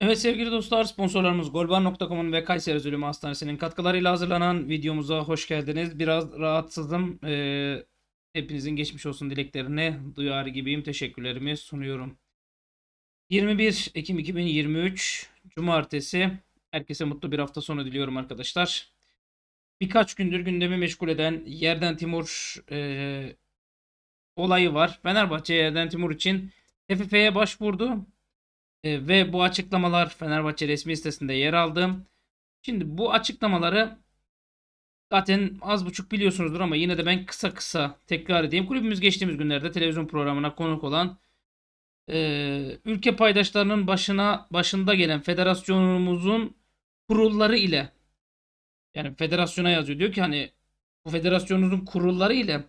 Evet sevgili dostlar sponsorlarımız golban.com'un ve Kayseri Zulümü Hastanesi'nin katkılarıyla hazırlanan videomuza hoş geldiniz. Biraz rahatsızım. Ee, hepinizin geçmiş olsun dileklerine duyar gibiyim. Teşekkürlerimi sunuyorum. 21 Ekim 2023 Cumartesi. Herkese mutlu bir hafta sonu diliyorum arkadaşlar. Birkaç gündür gündemi meşgul eden Yerden Timur e, olayı var. Fenerbahçe Yerden Timur için TFF'ye başvurdu. E, ve bu açıklamalar Fenerbahçe resmi sitesinde yer aldı. Şimdi bu açıklamaları zaten az buçuk biliyorsunuzdur ama yine de ben kısa kısa tekrar edeyim. Kulübümüz geçtiğimiz günlerde televizyon programına konuk olan e, ülke paydaşlarının başına başında gelen federasyonumuzun kurulları ile yani federasyona yazıyor. Diyor ki hani bu federasyonunuzun kurulları ile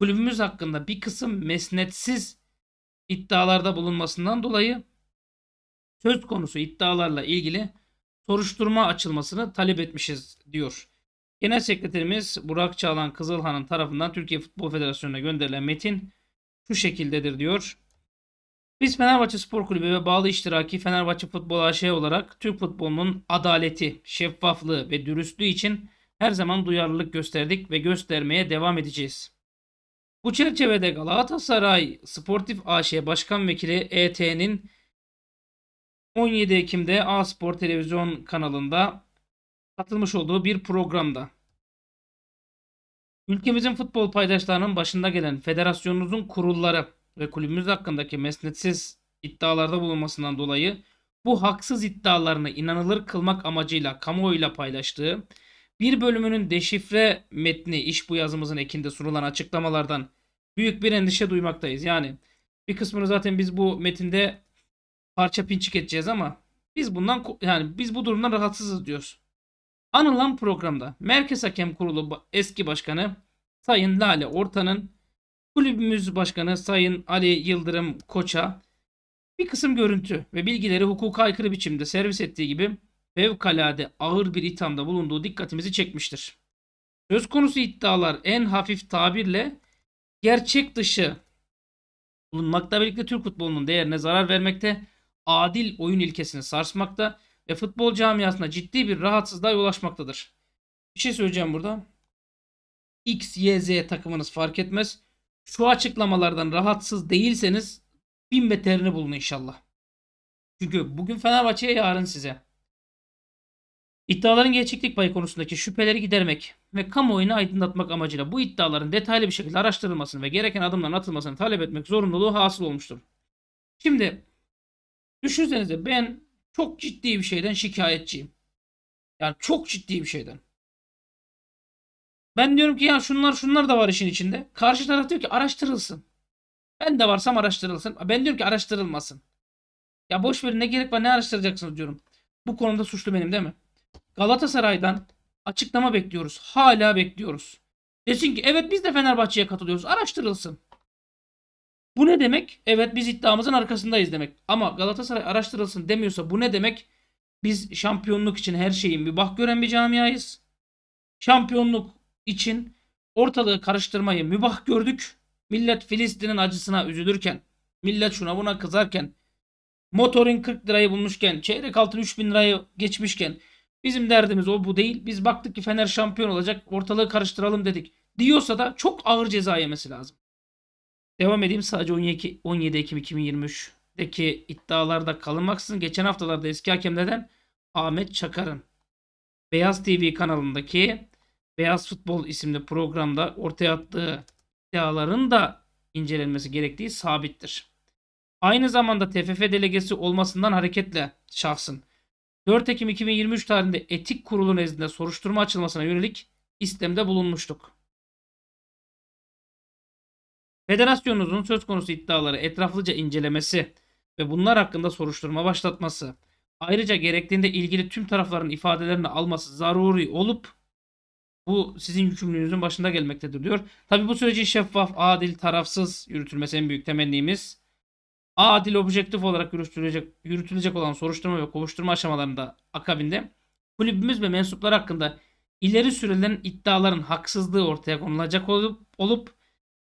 kulübümüz hakkında bir kısım mesnetsiz iddialarda bulunmasından dolayı söz konusu iddialarla ilgili soruşturma açılmasını talep etmişiz diyor. Genel Sekreterimiz Burak Çağlan Kızılhan'ın tarafından Türkiye Futbol Federasyonu'na gönderilen metin şu şekildedir diyor. Biz Fenerbahçe Spor Kulübü ve bağlı iştiraki Fenerbahçe Futbol AŞ olarak Türk futbolunun adaleti, şeffaflığı ve dürüstlüğü için her zaman duyarlılık gösterdik ve göstermeye devam edeceğiz. Bu çerçevede Galatasaray Sportif AŞ Başkan Vekili ET'nin 17 Ekim'de A Spor televizyon kanalında katılmış olduğu bir programda ülkemizin futbol paydaşlarının başında gelen federasyonunuzun kurulları ve kulübümüz hakkındaki mesnetsiz iddialarda bulunmasından dolayı bu haksız iddialarını inanılır kılmak amacıyla kamuoyuyla paylaştığı bir bölümünün deşifre metni iş bu yazımızın ekinde sunulan açıklamalardan büyük bir endişe duymaktayız. Yani bir kısmını zaten biz bu metinde parça pinçik edeceğiz ama biz bundan yani biz bu durumdan rahatsızız diyoruz. Anılan programda Merkez Hakem Kurulu eski başkanı Sayın Lale Orta'nın kulübümüz başkanı Sayın Ali Yıldırım Koç'a bir kısım görüntü ve bilgileri hukuka aykırı biçimde servis ettiği gibi fevkalade ağır bir ithamda bulunduğu dikkatimizi çekmiştir. Söz konusu iddialar en hafif tabirle gerçek dışı bulunmakla birlikte Türk futbolunun değerine zarar vermekte adil oyun ilkesini sarsmakta ve futbol camiasına ciddi bir rahatsızlığa yol açmaktadır. Bir şey söyleyeceğim burada. X, Y, Z takımınız fark etmez. Şu açıklamalardan rahatsız değilseniz bin beterini bulun inşallah. Çünkü bugün Fenerbahçe'ye yarın size. İddiaların gerçeklik payı konusundaki şüpheleri gidermek ve kamuoyunu aydınlatmak amacıyla bu iddiaların detaylı bir şekilde araştırılmasını ve gereken adımların atılmasını talep etmek zorunluluğu hasıl olmuştur. Şimdi Düşünsenize ben çok ciddi bir şeyden şikayetçiyim. Yani çok ciddi bir şeyden. Ben diyorum ki ya şunlar şunlar da var işin içinde. Karşı taraf diyor ki araştırılsın. Ben de varsam araştırılsın. Ben diyorum ki araştırılmasın. Ya boş verin ne gerek var ne araştıracaksınız diyorum. Bu konuda suçlu benim değil mi? Galatasaray'dan açıklama bekliyoruz. Hala bekliyoruz. Desin ki evet biz de Fenerbahçe'ye katılıyoruz. Araştırılsın. Bu ne demek? Evet biz iddiamızın arkasındayız demek. Ama Galatasaray araştırılsın demiyorsa bu ne demek? Biz şampiyonluk için her şeyi mübah gören bir camiayız. Şampiyonluk için ortalığı karıştırmayı mübah gördük. Millet Filistin'in acısına üzülürken, millet şuna buna kızarken, motorin 40 lirayı bulmuşken, çeyrek altın 3000 lirayı geçmişken bizim derdimiz o bu değil. Biz baktık ki Fener şampiyon olacak ortalığı karıştıralım dedik. Diyorsa da çok ağır ceza yemesi lazım. Devam edeyim sadece 12 17 Ekim 2023'deki iddialarda kalınmaksızın geçen haftalarda eski hakemlerden Ahmet Çakar'ın Beyaz TV kanalındaki Beyaz Futbol isimli programda ortaya attığı iddiaların da incelenmesi gerektiği sabittir. Aynı zamanda TFF delegesi olmasından hareketle şahsın 4 Ekim 2023 tarihinde etik kurulu nezdinde soruşturma açılmasına yönelik istemde bulunmuştuk. Federasyonunuzun söz konusu iddiaları etraflıca incelemesi ve bunlar hakkında soruşturma başlatması, ayrıca gerektiğinde ilgili tüm tarafların ifadelerini alması zaruri olup bu sizin yükümlülüğünüzün başında gelmektedir diyor. Tabi bu sürecin şeffaf, adil, tarafsız yürütülmesi en büyük temennimiz. Adil, objektif olarak yürütülecek, yürütülecek olan soruşturma ve kovuşturma aşamalarında akabinde kulübümüz ve mensuplar hakkında ileri sürülen iddiaların haksızlığı ortaya konulacak olup, olup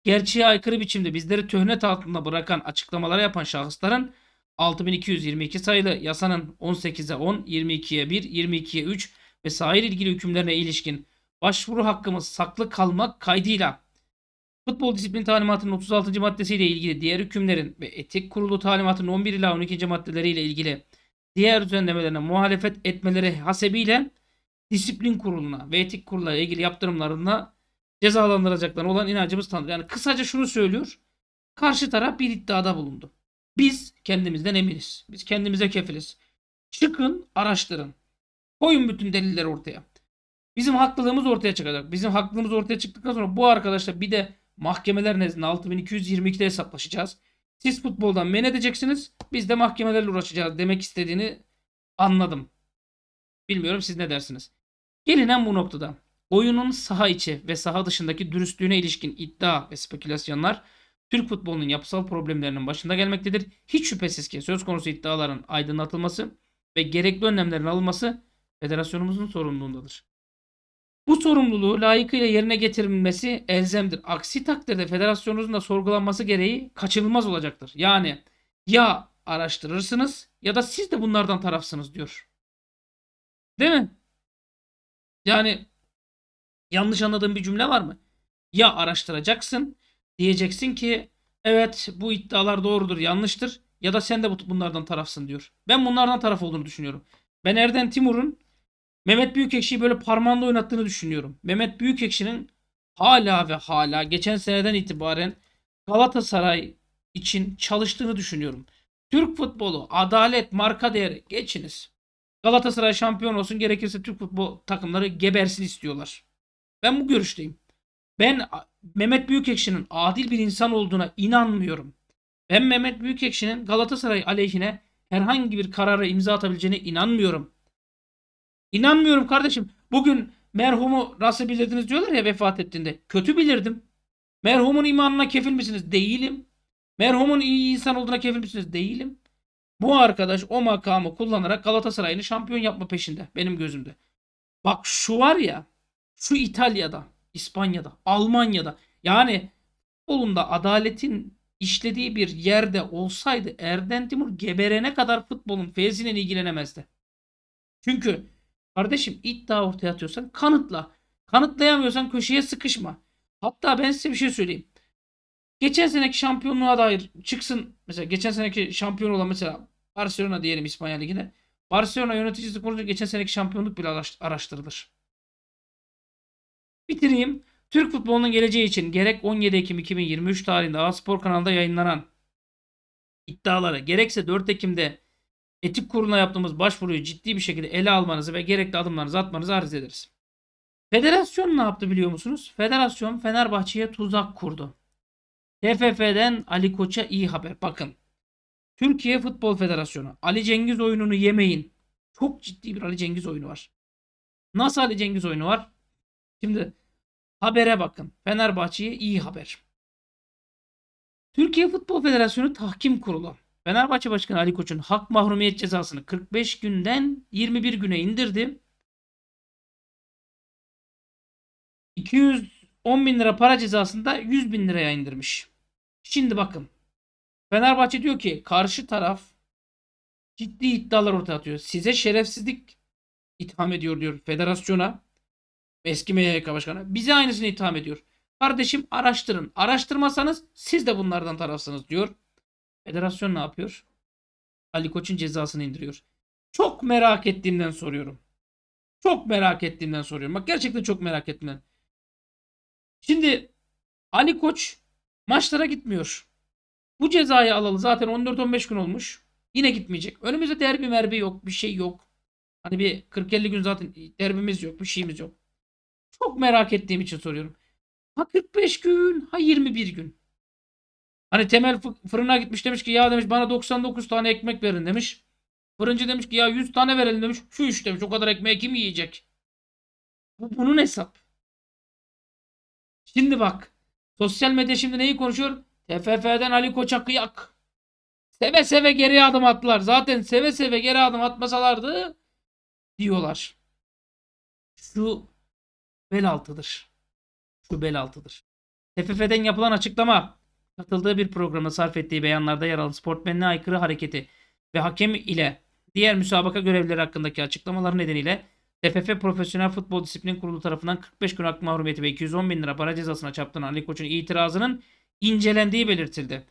gerçeğe aykırı biçimde bizleri töhnet altında bırakan açıklamalara yapan şahısların 6222 sayılı yasanın 18'e 10, 22'ye 1, 22'ye 3 ve sair ilgili hükümlerine ilişkin başvuru hakkımız saklı kalmak kaydıyla futbol disiplin talimatının 36. maddesiyle ilgili diğer hükümlerin ve etik kurulu talimatının 11 ila 12. maddeleriyle ilgili diğer düzenlemelerine muhalefet etmeleri hasebiyle disiplin kuruluna ve etik kurula ilgili yaptırımlarına cezalandıracaklarına olan inancımız Tanrı. Yani kısaca şunu söylüyor. Karşı taraf bir iddiada bulundu. Biz kendimizden eminiz. Biz kendimize kefiliz. Çıkın araştırın. Koyun bütün deliller ortaya. Bizim haklılığımız ortaya çıkacak. Bizim haklılığımız ortaya çıktıktan sonra bu arkadaşlar bir de mahkemeler nezdinde 6222'de hesaplaşacağız. Siz futboldan men edeceksiniz. Biz de mahkemelerle uğraşacağız demek istediğini anladım. Bilmiyorum siz ne dersiniz. Gelin hem bu noktada oyunun saha içi ve saha dışındaki dürüstlüğüne ilişkin iddia ve spekülasyonlar Türk futbolunun yapısal problemlerinin başında gelmektedir. Hiç şüphesiz ki söz konusu iddiaların aydınlatılması ve gerekli önlemlerin alınması federasyonumuzun sorumluluğundadır. Bu sorumluluğu layıkıyla yerine getirilmesi elzemdir. Aksi takdirde federasyonunuzun da sorgulanması gereği kaçınılmaz olacaktır. Yani ya araştırırsınız ya da siz de bunlardan tarafsınız diyor. Değil mi? Yani Yanlış anladığım bir cümle var mı? Ya araştıracaksın diyeceksin ki evet bu iddialar doğrudur yanlıştır ya da sen de bunlardan tarafsın diyor. Ben bunlardan taraf olduğunu düşünüyorum. Ben Erden Timur'un Mehmet Büyükekşi'yi böyle parmağında oynattığını düşünüyorum. Mehmet Büyükekşi'nin hala ve hala geçen seneden itibaren Galatasaray için çalıştığını düşünüyorum. Türk futbolu, adalet, marka değeri geçiniz. Galatasaray şampiyon olsun gerekirse Türk futbol takımları gebersin istiyorlar. Ben bu görüşteyim. Ben Mehmet Büyükekşi'nin adil bir insan olduğuna inanmıyorum. Ben Mehmet Büyükekşi'nin Galatasaray aleyhine herhangi bir karara imza atabileceğine inanmıyorum. İnanmıyorum kardeşim. Bugün merhumu nasıl bilirdiniz diyorlar ya vefat ettiğinde. Kötü bilirdim. Merhumun imanına kefil misiniz? Değilim. Merhumun iyi insan olduğuna kefil misiniz? Değilim. Bu arkadaş o makamı kullanarak Galatasaray'ını şampiyon yapma peşinde benim gözümde. Bak şu var ya şu İtalya'da, İspanya'da, Almanya'da yani futbolunda adaletin işlediği bir yerde olsaydı Erden Timur geberene kadar futbolun feyziyle ilgilenemezdi. Çünkü kardeşim iddia ortaya atıyorsan kanıtla. Kanıtlayamıyorsan köşeye sıkışma. Hatta ben size bir şey söyleyeyim. Geçen seneki şampiyonluğa dair çıksın mesela geçen seneki şampiyon olan mesela Barcelona diyelim İspanya Ligi'ne. Barcelona yöneticisi kurulunca geçen seneki şampiyonluk bile araştırılır bitireyim. Türk futbolunun geleceği için gerek 17 Ekim 2023 tarihinde A Spor kanalında yayınlanan iddialara gerekse 4 Ekim'de etik kuruluna yaptığımız başvuruyu ciddi bir şekilde ele almanızı ve gerekli adımlarınızı atmanızı arz ederiz. Federasyon ne yaptı biliyor musunuz? Federasyon Fenerbahçe'ye tuzak kurdu. TFF'den Ali Koç'a iyi haber. Bakın. Türkiye Futbol Federasyonu. Ali Cengiz oyununu yemeyin. Çok ciddi bir Ali Cengiz oyunu var. Nasıl Ali Cengiz oyunu var? Şimdi Habere bakın. Fenerbahçe'ye iyi haber. Türkiye Futbol Federasyonu Tahkim Kurulu Fenerbahçe Başkanı Ali Koç'un hak mahrumiyet cezasını 45 günden 21 güne indirdi. 210 bin lira para cezasında 100 bin liraya indirmiş. Şimdi bakın. Fenerbahçe diyor ki karşı taraf ciddi iddialar ortaya atıyor. Size şerefsizlik itham ediyor diyor federasyona. Eski MHK başkanı. Bize aynısını itham ediyor. Kardeşim araştırın. Araştırmasanız siz de bunlardan tarafsınız diyor. Federasyon ne yapıyor? Ali Koç'un cezasını indiriyor. Çok merak ettiğimden soruyorum. Çok merak ettiğimden soruyorum. Bak gerçekten çok merak ettiğimden. Şimdi Ali Koç maçlara gitmiyor. Bu cezayı alalı zaten 14-15 gün olmuş. Yine gitmeyecek. Önümüzde derbi merbi yok. Bir şey yok. Hani bir 40-50 gün zaten derbimiz yok. Bir şeyimiz yok. Çok merak ettiğim için soruyorum. Ha 45 gün, ha 21 gün. Hani temel fırına gitmiş demiş ki ya demiş bana 99 tane ekmek verin demiş. Fırıncı demiş ki ya 100 tane verelim demiş. Şu iş demiş o kadar ekmeği kim yiyecek? Bu bunun hesap. Şimdi bak. Sosyal medya şimdi neyi konuşuyor? TFF'den Ali Koç'a kıyak. Seve seve geri adım attılar. Zaten seve seve geri adım atmasalardı diyorlar. Şu bel altıdır. Şu bel altıdır. TFF'den yapılan açıklama katıldığı bir programda sarf ettiği beyanlarda yer alan sportmenliğe aykırı hareketi ve hakem ile diğer müsabaka görevlileri hakkındaki açıklamalar nedeniyle TFF Profesyonel Futbol Disiplin Kurulu tarafından 45 gün hak mahrumiyeti ve 210 bin lira para cezasına çarptıran Ali Koç'un itirazının incelendiği belirtildi.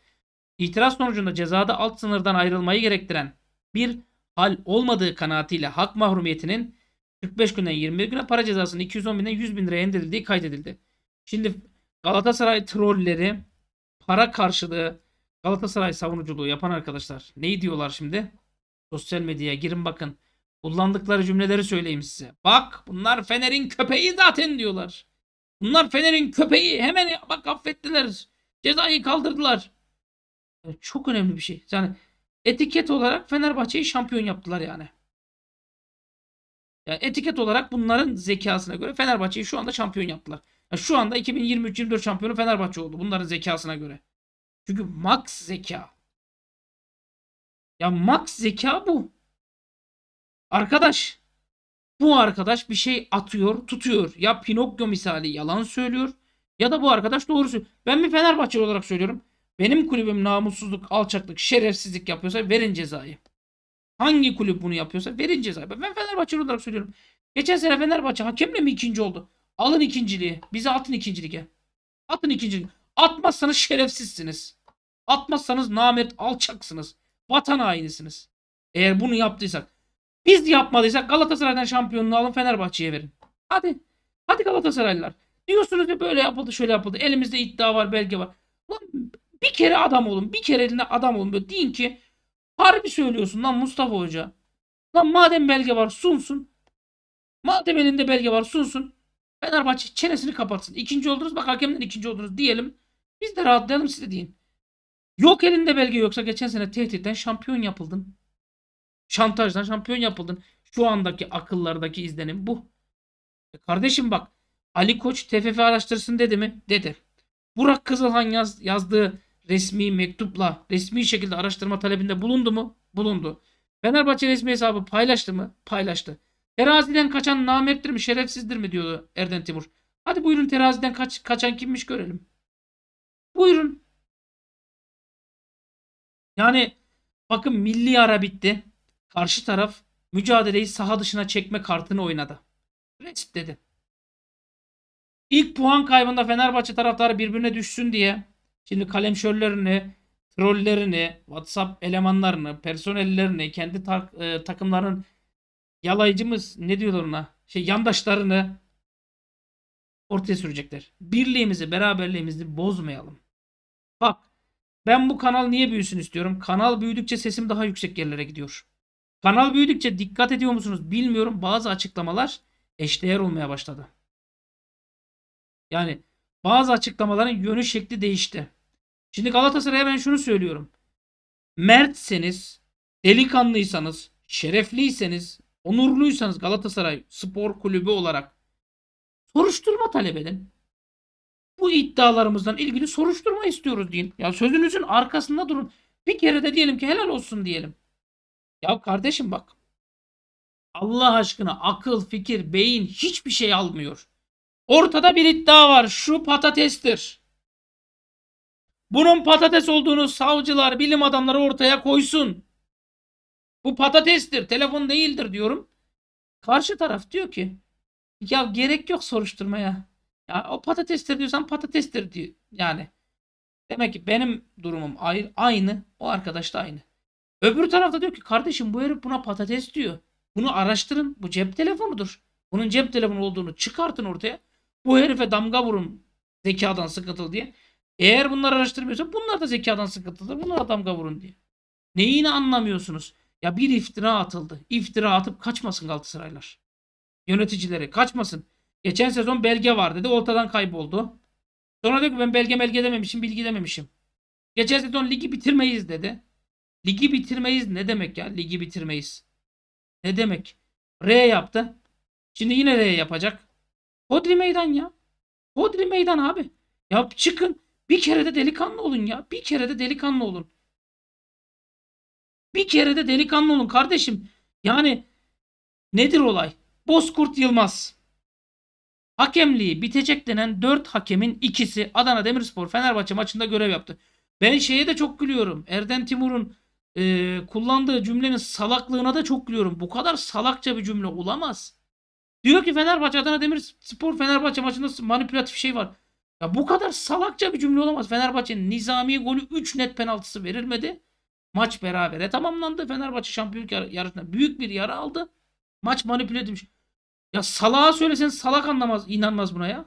İtiraz sonucunda cezada alt sınırdan ayrılmayı gerektiren bir hal olmadığı kanaatiyle hak mahrumiyetinin 45 günden 21 güne para cezasının 210 binden 100 bin liraya indirildiği kaydedildi. Şimdi Galatasaray trolleri para karşılığı Galatasaray savunuculuğu yapan arkadaşlar neyi diyorlar şimdi? Sosyal medyaya girin bakın. Kullandıkları cümleleri söyleyeyim size. Bak bunlar Fener'in köpeği zaten diyorlar. Bunlar Fener'in köpeği. Hemen bak affettiler. Cezayı kaldırdılar. Yani çok önemli bir şey. Yani etiket olarak Fenerbahçe'yi şampiyon yaptılar yani. Yani etiket olarak bunların zekasına göre Fenerbahçe'yi şu anda şampiyon yaptılar. Yani şu anda 2023-24 şampiyonu Fenerbahçe oldu bunların zekasına göre. Çünkü max zeka. Ya max zeka bu. Arkadaş. Bu arkadaş bir şey atıyor, tutuyor. Ya Pinokyo misali yalan söylüyor ya da bu arkadaş doğrusu. Ben bir Fenerbahçe olarak söylüyorum. Benim kulübüm namussuzluk, alçaklık, şerefsizlik yapıyorsa verin cezayı. Hangi kulüp bunu yapıyorsa verin cezayı. Ben Fenerbahçe olarak söylüyorum. Geçen sene Fenerbahçe hakemle mi ikinci oldu? Alın ikinciliği. bize atın ikinciliğe. Atın ikinciliği. Atmazsanız şerefsizsiniz. Atmazsanız namet alçaksınız. Vatan hainisiniz. Eğer bunu yaptıysak. Biz de yapmadıysak Galatasaray'dan şampiyonluğu alın Fenerbahçe'ye verin. Hadi. Hadi Galatasaraylılar. Diyorsunuz ki böyle yapıldı şöyle yapıldı. Elimizde iddia var belge var. Lan bir kere adam olun. Bir kere eline adam olun. Böyle deyin ki Harbi söylüyorsun lan Mustafa Hoca. Lan madem belge var sunsun. Madem elinde belge var sunsun. Fenerbahçe çenesini kapatsın. İkinci oldunuz bak hakemden ikinci oldunuz diyelim. Biz de rahatlayalım siz de deyin. Yok elinde belge yoksa geçen sene tehditten şampiyon yapıldın. Şantajdan şampiyon yapıldın. Şu andaki akıllardaki izlenim bu. E kardeşim bak Ali Koç TFF araştırsın dedi mi? Dedi. Burak Kızılhan yaz, yazdığı resmi mektupla resmi şekilde araştırma talebinde bulundu mu? Bulundu. Fenerbahçe resmi hesabı paylaştı mı? Paylaştı. Teraziden kaçan namerttir mi, şerefsizdir mi diyordu Erden Timur. Hadi buyurun teraziden kaç, kaçan kimmiş görelim. Buyurun. Yani bakın milli ara bitti. Karşı taraf mücadeleyi saha dışına çekme kartını oynadı. Resit dedi. İlk puan kaybında Fenerbahçe taraftarı birbirine düşsün diye Şimdi kalemşörlerini, trollerini, WhatsApp elemanlarını, personellerini, kendi ta- e, takımların yalayıcımız ne diyorlar ona? Şey yandaşlarını ortaya sürecekler. Birliğimizi, beraberliğimizi bozmayalım. Bak ben bu kanal niye büyüsün istiyorum? Kanal büyüdükçe sesim daha yüksek yerlere gidiyor. Kanal büyüdükçe dikkat ediyor musunuz bilmiyorum bazı açıklamalar eşdeğer olmaya başladı. Yani bazı açıklamaların yönü şekli değişti. Şimdi Galatasaray'a ben şunu söylüyorum. Mertseniz, delikanlıysanız, şerefliyseniz, onurluysanız Galatasaray Spor Kulübü olarak soruşturma talep edin. Bu iddialarımızdan ilgili soruşturma istiyoruz deyin. Ya sözünüzün arkasında durun. Bir kere de diyelim ki helal olsun diyelim. Ya kardeşim bak. Allah aşkına akıl, fikir, beyin hiçbir şey almıyor. Ortada bir iddia var. Şu patatestir. Bunun patates olduğunu savcılar, bilim adamları ortaya koysun. Bu patatestir, telefon değildir diyorum. Karşı taraf diyor ki ya gerek yok soruşturmaya. Ya o patatestir diyorsan patatestir diyor. Yani demek ki benim durumum ayrı, aynı, o arkadaş da aynı. Öbür tarafta diyor ki kardeşim bu herif buna patates diyor. Bunu araştırın. Bu cep telefonudur. Bunun cep telefonu olduğunu çıkartın ortaya. Bu herife damga vurun zekadan sıkıntılı diye. Eğer bunlar araştırmıyorsa bunlar da zekadan sıkıntıdır. Bunlar adam kavurun diye. Neyini anlamıyorsunuz? Ya bir iftira atıldı. İftira atıp kaçmasın Galatasaraylar. yöneticilere kaçmasın. Geçen sezon belge var dedi. Ortadan kayboldu. Sonra diyor ki ben belge belge dememişim, bilgi dememişim. Geçen sezon ligi bitirmeyiz dedi. Ligi bitirmeyiz ne demek ya? Ligi bitirmeyiz. Ne demek? R yaptı. Şimdi yine R yapacak. Hodri meydan ya. Hodri meydan abi. Ya çıkın. Bir kere de delikanlı olun ya. Bir kere de delikanlı olun. Bir kere de delikanlı olun kardeşim. Yani nedir olay? Bozkurt Yılmaz. Hakemliği bitecek denen 4 hakemin ikisi Adana Demirspor Fenerbahçe maçında görev yaptı. Ben şeye de çok gülüyorum. Erden Timur'un e, kullandığı cümlenin salaklığına da çok gülüyorum. Bu kadar salakça bir cümle olamaz. Diyor ki Fenerbahçe Adana Demirspor Fenerbahçe maçında manipülatif şey var. Ya bu kadar salakça bir cümle olamaz. Fenerbahçe'nin nizami golü 3 net penaltısı verilmedi. Maç berabere tamamlandı. Fenerbahçe şampiyonluk yar yarışında büyük bir yara aldı. Maç manipüle edilmiş. Ya salağa söylesen salak anlamaz, inanmaz buna ya.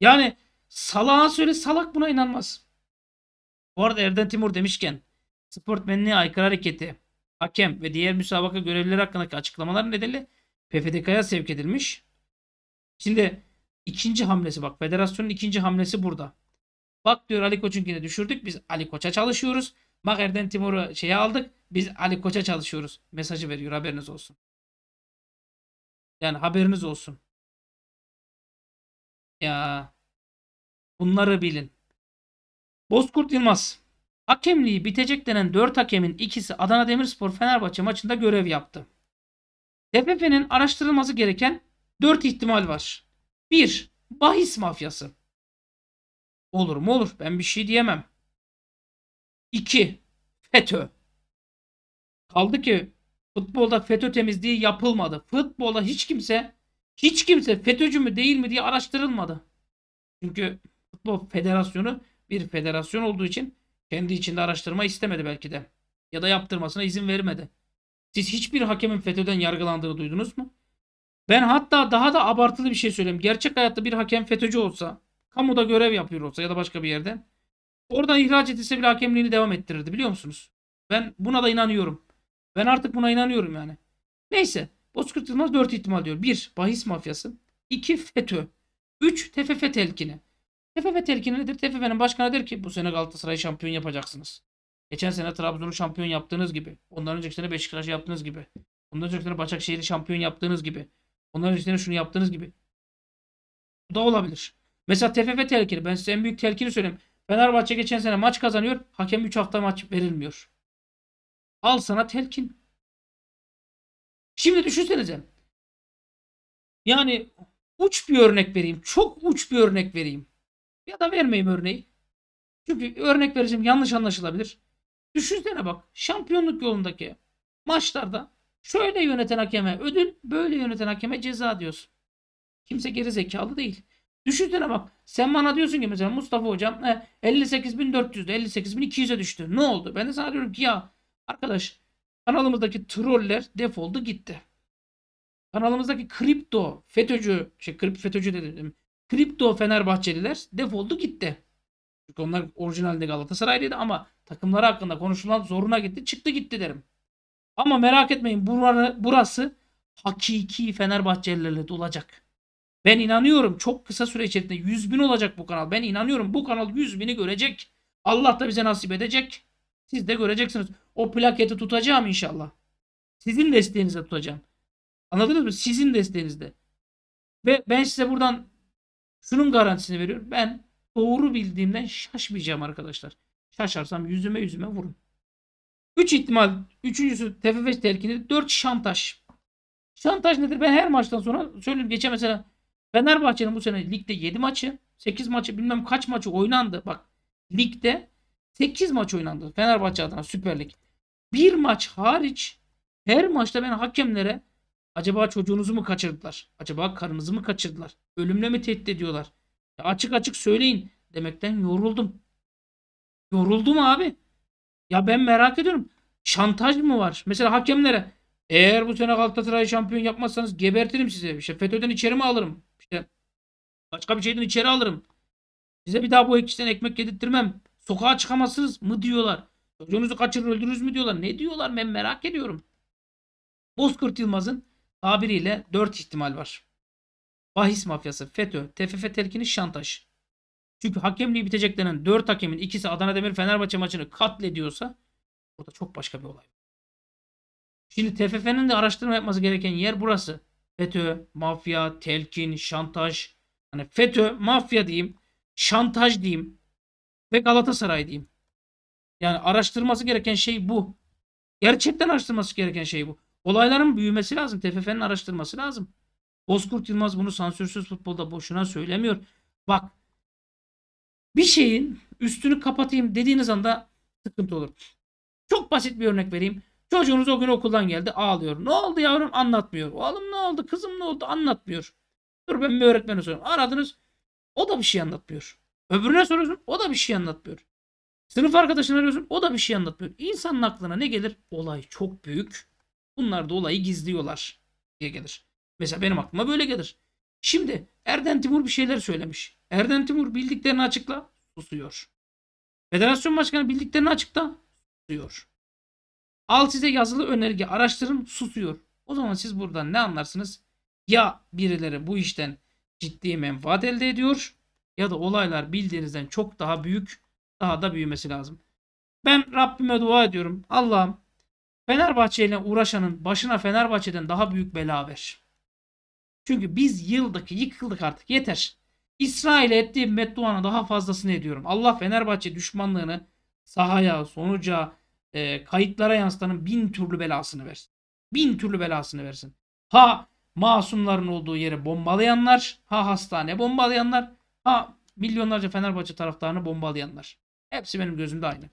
Yani salağa söyle salak buna inanmaz. Bu arada Erden Timur demişken sportmenliğe aykırı hareketi, hakem ve diğer müsabaka görevlileri hakkındaki açıklamalar nedeniyle PFDK'ya sevk edilmiş. Şimdi İkinci hamlesi bak federasyonun ikinci hamlesi burada. Bak diyor Ali yine düşürdük biz Ali Koç'a çalışıyoruz. Maker'den Timur'u şeye aldık biz Ali Koç'a çalışıyoruz mesajı veriyor haberiniz olsun. Yani haberiniz olsun. Ya bunları bilin. Bozkurt Yılmaz. Hakemliği bitecek denen 4 hakemin ikisi Adana Demirspor Fenerbahçe maçında görev yaptı. TFF'nin araştırılması gereken 4 ihtimal var. Bir Bahis mafyası. Olur mu olur. Ben bir şey diyemem. İki FETÖ. Kaldı ki futbolda FETÖ temizliği yapılmadı. Futbolda hiç kimse hiç kimse FETÖ'cü mü değil mi diye araştırılmadı. Çünkü Futbol Federasyonu bir federasyon olduğu için kendi içinde araştırma istemedi belki de. Ya da yaptırmasına izin vermedi. Siz hiçbir hakemin FETÖ'den yargılandığını duydunuz mu? Ben hatta daha da abartılı bir şey söyleyeyim. Gerçek hayatta bir hakem FETÖ'cü olsa, kamuda görev yapıyor olsa ya da başka bir yerde oradan ihraç edilse bile hakemliğini devam ettirirdi biliyor musunuz? Ben buna da inanıyorum. Ben artık buna inanıyorum yani. Neyse. Bozkurt Yılmaz 4 ihtimal diyor. 1. Bahis mafyası. 2. FETÖ. 3. TFF telkini. TFF telkini nedir? TFF'nin başkanı der ki bu sene Galatasaray'ı şampiyon yapacaksınız. Geçen sene Trabzon'u şampiyon yaptığınız gibi. Ondan önceki sene Beşiktaş'ı yaptığınız gibi. Ondan önceki sene Başakşehir'i şampiyon yaptığınız gibi. Onların içinde şunu yaptığınız gibi. Bu da olabilir. Mesela TFF tehlikeli. Ben size en büyük telkini söyleyeyim. Fenerbahçe geçen sene maç kazanıyor. Hakem 3 hafta maç verilmiyor. Al sana telkin. Şimdi düşünsenize. Yani uç bir örnek vereyim. Çok uç bir örnek vereyim. Ya da vermeyeyim örneği. Çünkü örnek vereceğim yanlış anlaşılabilir. Düşünsene bak şampiyonluk yolundaki maçlarda Şöyle yöneten hakeme ödül, böyle yöneten hakeme ceza diyorsun. Kimse geri zekalı değil. Düşünsene bak. Sen bana diyorsun ki mesela Mustafa hocam 58.400'de e, 58.200'e düştü. Ne oldu? Ben de sana diyorum ki ya arkadaş kanalımızdaki troller defoldu gitti. Kanalımızdaki kripto FETÖ'cü, şey kripto FETÖ'cü dedim. Kripto Fenerbahçeliler defoldu gitti. Çünkü onlar orijinalde Galatasaraylıydı ama takımları hakkında konuşulan zoruna gitti. Çıktı gitti derim. Ama merak etmeyin burası, burası hakiki Fenerbahçelilerle dolacak. Ben inanıyorum çok kısa süre içerisinde 100 bin olacak bu kanal. Ben inanıyorum bu kanal 100 bini görecek. Allah da bize nasip edecek. Siz de göreceksiniz. O plaketi tutacağım inşallah. Sizin desteğinizle tutacağım. Anladınız mı? Sizin desteğinizde. Ve ben size buradan şunun garantisini veriyorum. Ben doğru bildiğimden şaşmayacağım arkadaşlar. Şaşarsam yüzüme yüzüme vurun. 3 ihtimal. Üçüncüsü TFF telkini. 4 şantaj. Şantaj nedir? Ben her maçtan sonra söyleyeyim. Geçen mesela Fenerbahçe'nin bu sene ligde 7 maçı, 8 maçı bilmem kaç maçı oynandı. Bak ligde 8 maç oynandı Fenerbahçe adına Süper Lig. Bir maç hariç her maçta ben hakemlere acaba çocuğunuzu mu kaçırdılar? Acaba karınızı mı kaçırdılar? Ölümle mi tehdit ediyorlar? Ya açık açık söyleyin demekten yoruldum. Yoruldum abi. Ya ben merak ediyorum. Şantaj mı var? Mesela hakemlere eğer bu sene Galatasaray şampiyon yapmazsanız gebertirim size. İşte FETÖ'den içeri mi alırım? İşte başka bir şeyden içeri alırım. Size bir daha bu ekşiden ekmek yedirtmem. Sokağa çıkamazsınız mı diyorlar. Çocuğunuzu kaçırır öldürürüz mü diyorlar. Ne diyorlar ben merak ediyorum. Bozkurt Yılmaz'ın tabiriyle 4 ihtimal var. Bahis mafyası, FETÖ, TFF telkini, şantaj. Çünkü hakemliği bitecek denen 4 hakemin ikisi Adana Demir Fenerbahçe maçını katlediyorsa burada çok başka bir olay. Şimdi TFF'nin de araştırma yapması gereken yer burası. FETÖ, mafya, telkin, şantaj. Hani FETÖ, mafya diyeyim, şantaj diyeyim ve Galatasaray diyeyim. Yani araştırması gereken şey bu. Gerçekten araştırması gereken şey bu. Olayların büyümesi lazım. TFF'nin araştırması lazım. Bozkurt Yılmaz bunu sansürsüz futbolda boşuna söylemiyor. Bak bir şeyin üstünü kapatayım dediğiniz anda sıkıntı olur. Çok basit bir örnek vereyim. Çocuğunuz o gün okuldan geldi ağlıyor. Ne oldu yavrum anlatmıyor. Oğlum ne oldu kızım ne oldu anlatmıyor. Dur ben bir öğretmene soruyorum. Aradınız o da bir şey anlatmıyor. Öbürüne soruyorsun o da bir şey anlatmıyor. Sınıf arkadaşını arıyorsun o da bir şey anlatmıyor. İnsanın aklına ne gelir? Olay çok büyük. Bunlar da olayı gizliyorlar diye gelir. Mesela benim aklıma böyle gelir. Şimdi Erden Timur bir şeyler söylemiş. Erden Timur bildiklerini açıkla susuyor. Federasyon başkanı bildiklerini açıkla susuyor. Al size yazılı önerge araştırın susuyor. O zaman siz buradan ne anlarsınız? Ya birileri bu işten ciddi menfaat elde ediyor ya da olaylar bildiğinizden çok daha büyük daha da büyümesi lazım. Ben Rabbime dua ediyorum. Allah'ım Fenerbahçe ile uğraşanın başına Fenerbahçe'den daha büyük bela ver. Çünkü biz yıldaki yıkıldık artık. Yeter. İsrail'e ettiğim bedduana daha fazlasını ediyorum. Allah Fenerbahçe düşmanlığını sahaya, sonuca, e, kayıtlara yansıtanın bin türlü belasını versin. Bin türlü belasını versin. Ha masumların olduğu yere bombalayanlar, ha hastane bombalayanlar, ha milyonlarca Fenerbahçe taraftarını bombalayanlar. Hepsi benim gözümde aynı.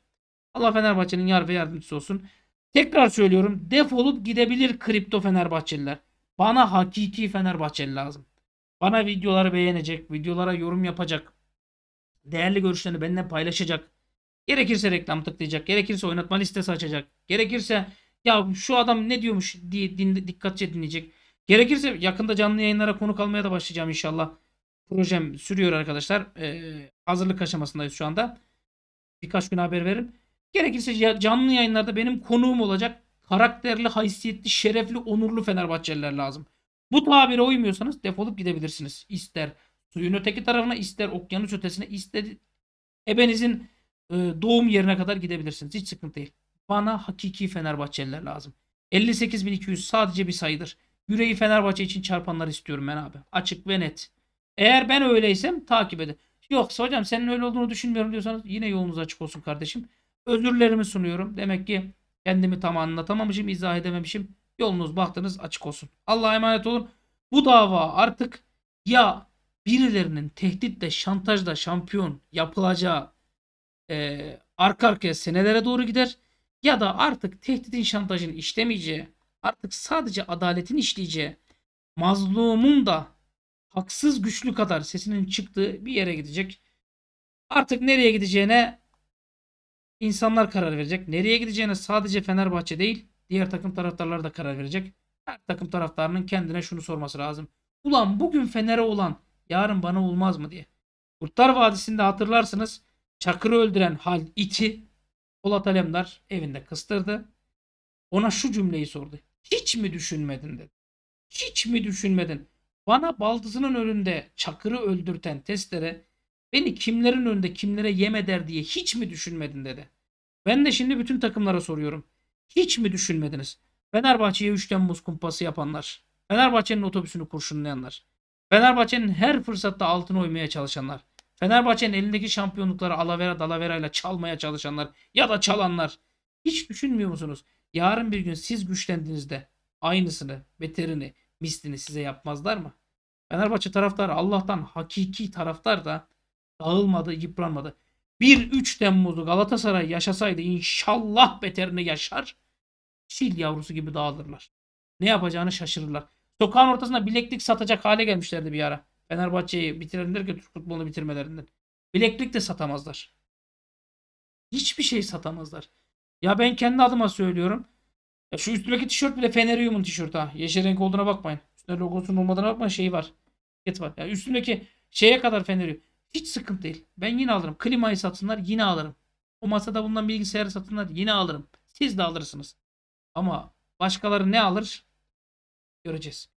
Allah Fenerbahçe'nin yar ve yardımcısı olsun. Tekrar söylüyorum defolup gidebilir kripto Fenerbahçeliler. Bana hakiki Fenerbahçeli lazım. Bana videoları beğenecek, videolara yorum yapacak, değerli görüşlerini benimle paylaşacak. Gerekirse reklam tıklayacak, gerekirse oynatma listesi açacak, gerekirse ya şu adam ne diyormuş diye din, dikkatçe dinleyecek. Gerekirse yakında canlı yayınlara konu kalmaya da başlayacağım inşallah. Projem sürüyor arkadaşlar. Ee, hazırlık aşamasındayız şu anda. Birkaç gün haber veririm. Gerekirse canlı yayınlarda benim konuğum olacak karakterli, haysiyetli, şerefli, onurlu Fenerbahçeliler lazım. Bu tabire uymuyorsanız defolup gidebilirsiniz. İster suyun öteki tarafına, ister okyanus ötesine, ister ebenizin e, doğum yerine kadar gidebilirsiniz. Hiç sıkıntı değil. Bana hakiki Fenerbahçeliler lazım. 58200 sadece bir sayıdır. Yüreği Fenerbahçe için çarpanlar istiyorum ben abi. Açık ve net. Eğer ben öyleysem takip edin. Yoksa hocam senin öyle olduğunu düşünmüyorum diyorsanız yine yolunuz açık olsun kardeşim. Özürlerimi sunuyorum. Demek ki Kendimi tam anlatamamışım, izah edememişim. Yolunuz baktınız, açık olsun. Allah'a emanet olun. Bu dava artık ya birilerinin tehditle, şantajla şampiyon yapılacağı e, arka arkaya senelere doğru gider ya da artık tehditin şantajın işlemeyeceği, artık sadece adaletin işleyeceği, mazlumun da haksız güçlü kadar sesinin çıktığı bir yere gidecek. Artık nereye gideceğine insanlar karar verecek. Nereye gideceğine sadece Fenerbahçe değil diğer takım taraftarları da karar verecek. Her takım taraftarının kendine şunu sorması lazım. Ulan bugün Fener'e olan yarın bana olmaz mı diye. Kurtlar Vadisi'nde hatırlarsınız Çakır'ı öldüren Hal 2 Polat Alemdar evinde kıstırdı. Ona şu cümleyi sordu. Hiç mi düşünmedin dedi. Hiç mi düşünmedin? Bana baldızının önünde Çakır'ı öldürten testere Beni kimlerin önünde kimlere yem eder diye hiç mi düşünmedin dedi. Ben de şimdi bütün takımlara soruyorum. Hiç mi düşünmediniz? Fenerbahçe'ye 3 Temmuz kumpası yapanlar. Fenerbahçe'nin otobüsünü kurşunlayanlar. Fenerbahçe'nin her fırsatta altını oymaya çalışanlar. Fenerbahçe'nin elindeki şampiyonlukları alavera dalavera ile çalmaya çalışanlar ya da çalanlar. Hiç düşünmüyor musunuz? Yarın bir gün siz güçlendiğinizde aynısını, beterini, mislini size yapmazlar mı? Fenerbahçe taraftarı Allah'tan hakiki taraftar da Dağılmadı, yıpranmadı. 1-3 Temmuz'u Galatasaray yaşasaydı inşallah beterini yaşar. Çil yavrusu gibi dağılırlar. Ne yapacağını şaşırırlar. Sokağın ortasında bileklik satacak hale gelmişlerdi bir ara. Fenerbahçe'yi bitirenler ki Türk futbolunu bitirmelerinden. Bileklik de satamazlar. Hiçbir şey satamazlar. Ya ben kendi adıma söylüyorum. Ya şu üstündeki tişört bile Fenerium'un tişörtü ha. Yeşil renk olduğuna bakmayın. Üstünde logosunun olmadığına bakmayın. Şeyi var. Ket var. Ya üstündeki şeye kadar Fenerium. Hiç sıkıntı değil. Ben yine alırım. Klimayı satsınlar yine alırım. O masada bulunan bilgisayarı satınlar yine alırım. Siz de alırsınız. Ama başkaları ne alır? Göreceğiz.